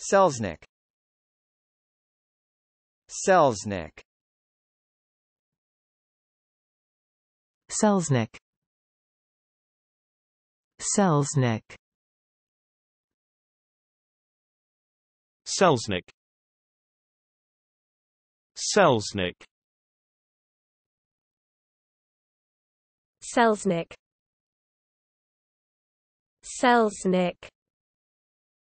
Selznick Selznick Selznick Selznick Selznick Selznick Selznick Selznick